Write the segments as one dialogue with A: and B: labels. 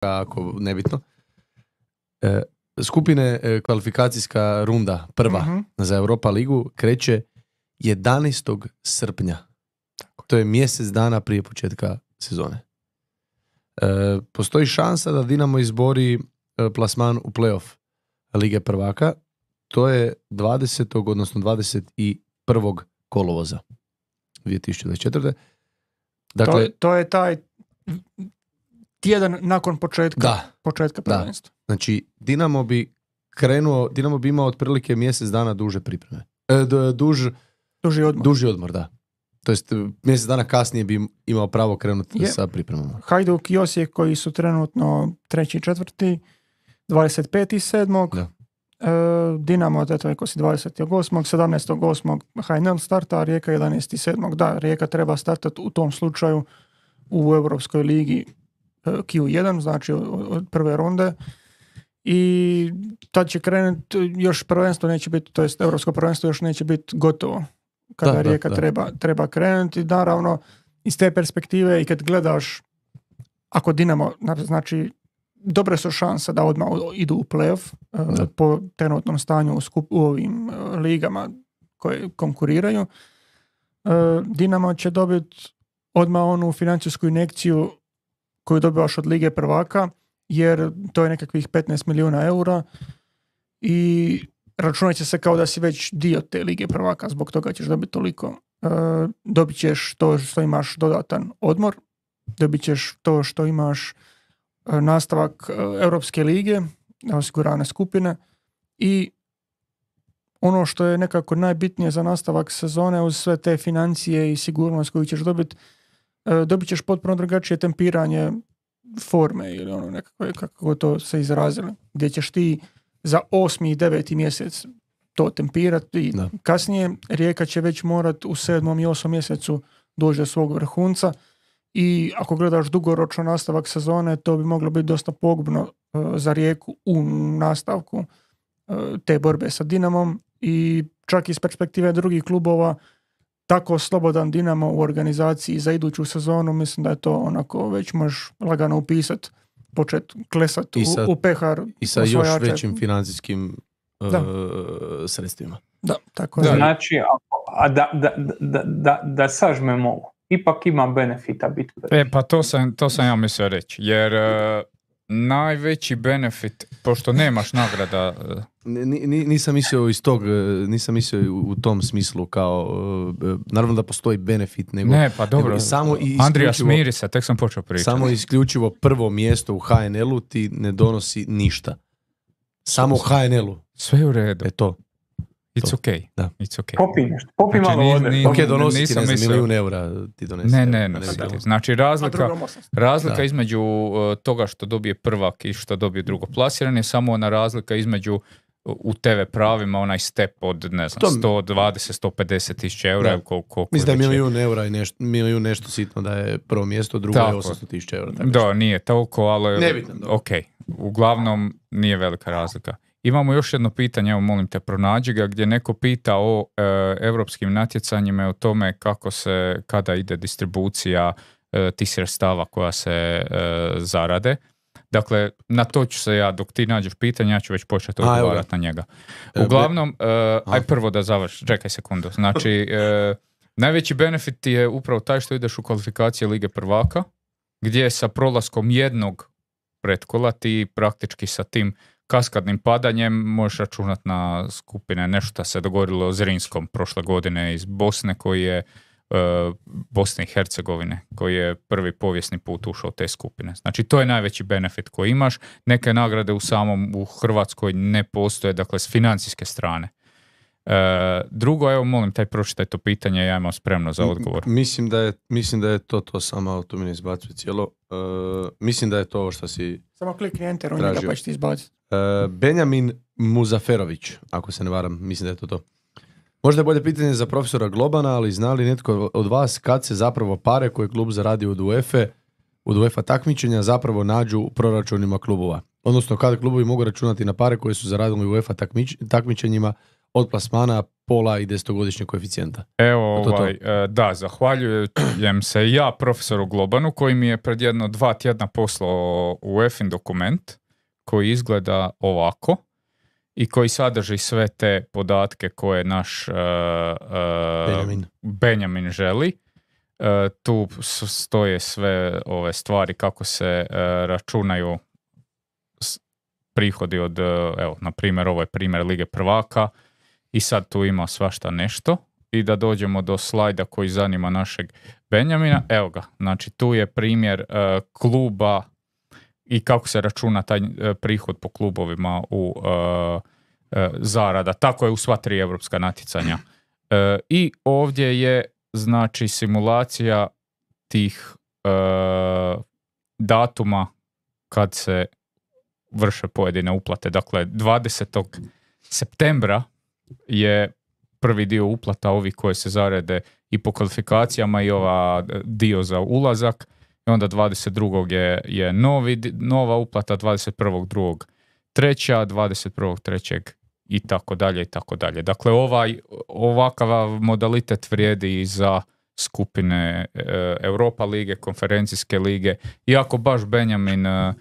A: ako nebitno. E, skupine e, kvalifikacijska runda prva mhm. za Europa ligu kreće 11. srpnja. To je mjesec dana prije početka sezone. E, postoji šansa da Dinamo izbori e, plasman u playoff Lige prvaka. To je 20. odnosno 21. kolovoza 2024. Dakle, to,
B: to je taj tjedan nakon početka, da. početka prvenstva.
A: Znači, Dinamo bi krenuo, Dinamo bi imao otprilike mjesec dana duže pripreme. E, duž, duži odmor. da. To jest mjesec dana kasnije bi imao pravo krenuti sa pripremama.
B: Hajduk i Osijek koji su trenutno treći i četvrti, 25.7. Da. E, Dinamo, eto je 28. 17.8. HNL starta, a Rijeka 11.7. Da, Rijeka treba startati u tom slučaju u Europskoj ligi Q1, znači od prve runde i tad će krenut još prvenstvo neće biti, to jest europsko prvenstvo još neće biti gotovo kada Rijeka treba, treba krenuti. Naravno, iz te perspektive i kad gledaš ako Dinamo, znači dobre su šanse da odmah idu u playoff e, po trenutnom stanju u, skup, u ovim e, ligama koje konkuriraju. E, Dinamo će dobiti odmah onu financijsku injekciju koju dobivaš od Lige prvaka, jer to je nekakvih 15 milijuna eura i računat će se kao da si već dio te Lige prvaka, zbog toga ćeš dobiti toliko. E, dobit ćeš to što imaš dodatan odmor, dobit ćeš to što imaš e, nastavak e, Europske lige, osigurane skupine i ono što je nekako najbitnije za nastavak sezone uz sve te financije i sigurnost koju ćeš dobiti E, dobit ćeš potpuno drugačije tempiranje forme ili ono nekako, kako to se izrazilo, gdje ćeš ti za osmi i deveti mjesec to tempirati i kasnije rijeka će već morat u sedmom i osmom mjesecu doći do svog vrhunca i ako gledaš dugoročno nastavak sezone to bi moglo biti dosta pogubno e, za rijeku u nastavku e, te borbe sa Dinamom i čak iz perspektive drugih klubova tako slobodan Dinamo u organizaciji za iduću sezonu, mislim da je to onako već možeš lagano upisati, počet klesati u, u pehar. I sa još većim
A: financijskim uh,
C: sredstvima. Da,
B: tako da. Znači, a da, da, da, da, ipak ima benefita biti.
C: E, pa to sam, to sam ja mislio reći, jer e, najveći benefit, pošto nemaš nagrada e,
A: nisam mislio iz tog, e, nisam mislio u tom smislu kao, e, e, naravno da postoji benefit, nego... Ne, pa dobro, samo Andrija smiri
C: se, tek sam počeo pričati. Samo
A: isključivo prvo mjesto u HNL-u ti ne donosi ništa. Samo u HNL-u. Sve je u redu. E
C: It's okay. Da. It's okay. Popi nešto. Popi znači, malo vode. ok, donosi ti, milijun eura ti donese. Ne, ne, ne. znači razlika, razlika između toga što dobije prvak i što dobije drugo plasiran je samo ona razlika između u TV pravima onaj step od ne znam, 120-150 tisuća eura. Da. Koliko, Mislim da
A: je milijun eura i nešto,
C: milijun nešto sitno da je prvo mjesto, drugo tako. je 800 tisuća eura. da, nije toliko, ali ok. Uglavnom nije velika razlika. Imamo još jedno pitanje, evo molim te pronađi ga, gdje neko pita o e, europskim natjecanjima i o tome kako se, kada ide distribucija e, tih sredstava koja se e, zarade. Dakle, na to ću se ja, dok ti nađeš pitanje, ja ću već početi odgovarati na njega. E, Uglavnom, e, aj prvo da završi, čekaj sekundu. Znači, e, najveći benefit je upravo taj što ideš u kvalifikacije Lige prvaka, gdje sa prolaskom jednog pretkola ti praktički sa tim kaskadnim padanjem možeš računati na skupine nešto se dogodilo Zrinskom prošle godine iz Bosne koji je Eh, Bosne i Hercegovine koji je prvi povijesni put ušao u te skupine. Znači to je najveći benefit koji imaš. Neke nagrade u samom u Hrvatskoj ne postoje, dakle s financijske strane. Eh, drugo, evo molim taj pročitaj to pitanje, ja imam spremno za odgovor. mislim da
A: je, mislim da je to to samo, to mi ne izbacuje cijelo. Eh, mislim da je to ovo što si
B: Samo klikni enter njega pa ti izbaciti.
A: Benjamin Muzaferović, ako se ne varam, mislim da je to to. Možda je bolje pitanje za profesora Globana, ali zna li netko od vas kad se zapravo pare koje klub zaradi od UEFA, od UEFA takmičenja zapravo nađu u proračunima klubova? Odnosno kad klubovi mogu računati na pare koje su zaradili u UEFA takmičenjima od plasmana, pola i desetogodišnjeg koeficijenta.
C: Evo, to ovaj, e, da, zahvaljujem se ja profesoru Globanu koji mi je pred jedno dva tjedna poslao UEFA dokument koji izgleda ovako i koji sadrži sve te podatke koje naš e, e, Benjamin. želi. E, tu stoje sve ove stvari kako se računaju prihodi od, evo, na primjer, ovo je primjer Lige prvaka i sad tu ima svašta nešto i da dođemo do slajda koji zanima našeg Benjamina. Evo ga, znači tu je primjer kluba i kako se računa taj prihod po klubovima u E, zarada. Tako je u sva tri europska natjecanja. E, I ovdje je znači simulacija tih e, datuma kad se vrše pojedine uplate. Dakle, 20. septembra je prvi dio uplata, ovih koji se zarede i po kvalifikacijama i ova dio za ulazak. I onda 22. je, je novi, nova uplata, 21. drugog treća, 21. trećeg i tako dalje i tako dalje. Dakle, ovaj, ovakav modalitet vrijedi i za skupine e, Europa lige, konferencijske lige. Iako baš Benjamin e,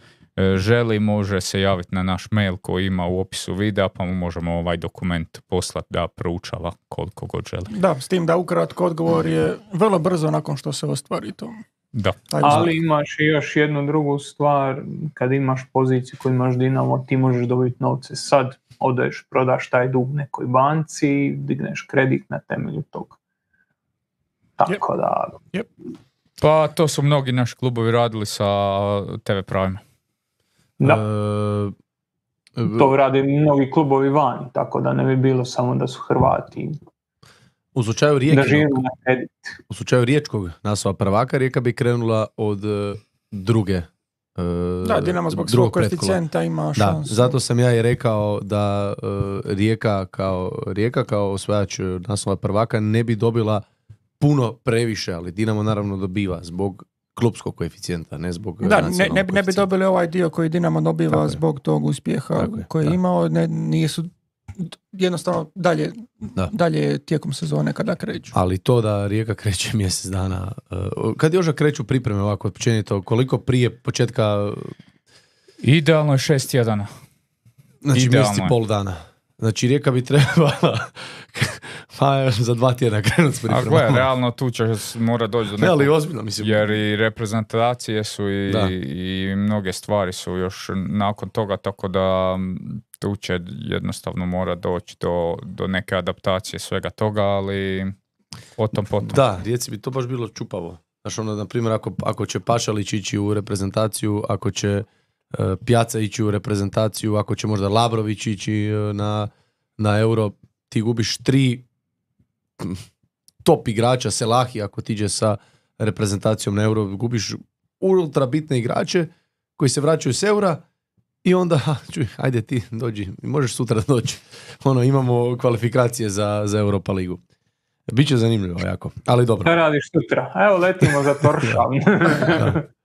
C: želi, može se javiti na naš mail koji ima u opisu videa, pa mu možemo ovaj dokument poslati da proučava koliko god želi.
B: Da, s tim da ukratko odgovor je vrlo brzo nakon što se ostvari
C: to. Da.
B: Ali imaš još jednu drugu stvar, kad imaš poziciju koju imaš Dinamo, ti možeš dobiti novce sad, odeš, prodaš taj dug nekoj banci digneš kredit na temelju toga. Tako da...
C: Pa to su mnogi naši klubovi radili sa TV pravima. Da. E, e, to
B: rade mnogi klubovi van, tako da ne bi bilo samo da su Hrvati
A: u slučaju U slučaju Riječkog naslova prvaka, Rijeka bi krenula od e, druge e, da, Dinamo zbog svog koeficijenta ima šansu. Da, zato sam ja i rekao da e, Rijeka kao Rijeka kao osvajač naslova prvaka ne bi dobila puno previše, ali Dinamo naravno dobiva zbog klubskog koeficijenta, ne zbog Da,
B: ne, bi dobili ovaj dio koji Dinamo dobiva zbog tog uspjeha koji je imao, nisu jednostavno dalje, da. dalje tijekom sezone kada kreću.
A: Ali to da Rijeka kreće mjesec dana, eh, kad još kreću pripreme ovako općenito, koliko prije početka... Eh, Idealno je šest tjedana. Znači mjesec i pol dana. Znači Rijeka bi trebala pa za dva tjedna krenut s pripremama.
C: realno tu će mora doći do nekog... Ne, ali ozbiljno mislim. Jer i reprezentacije su i, i, mnoge stvari su još nakon toga, tako da tu će jednostavno mora doći do, do neke adaptacije svega toga, ali o tom potom. Da, djeci bi to baš bilo čupavo.
A: Znaš, ono, na primjer, ako, ako će Pašalić ići u reprezentaciju, ako će e, Pjaca ići u reprezentaciju, ako će možda Labrović ići e, na, na Euro, ti gubiš tri top igrača, Selahi ako tiđe sa reprezentacijom na euro, gubiš ultra bitne igrače koji se vraćaju s eura i onda, čuj, ajde ti dođi, možeš sutra doći. Ono, imamo kvalifikacije za, za Europa ligu. Biće zanimljivo jako, ali dobro.
B: Radiš sutra, evo letimo za Toršan.